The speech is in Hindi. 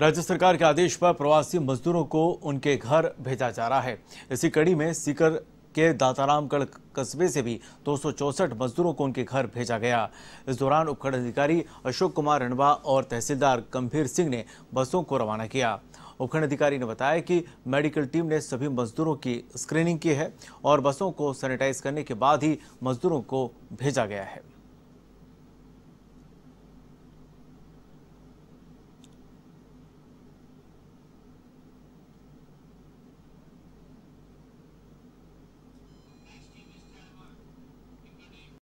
राज्य सरकार के आदेश पर प्रवासी मजदूरों को उनके घर भेजा जा रहा है इसी कड़ी में सीकर के दातारामगढ़ कस्बे से भी दो मजदूरों को उनके घर भेजा गया इस दौरान उपखंड अधिकारी अशोक कुमार रणवा और तहसीलदार गंभीर सिंह ने बसों को रवाना किया उपखंड अधिकारी ने बताया कि मेडिकल टीम ने सभी मजदूरों की स्क्रीनिंग की है और बसों को सैनिटाइज करने के बाद ही मजदूरों को भेजा गया है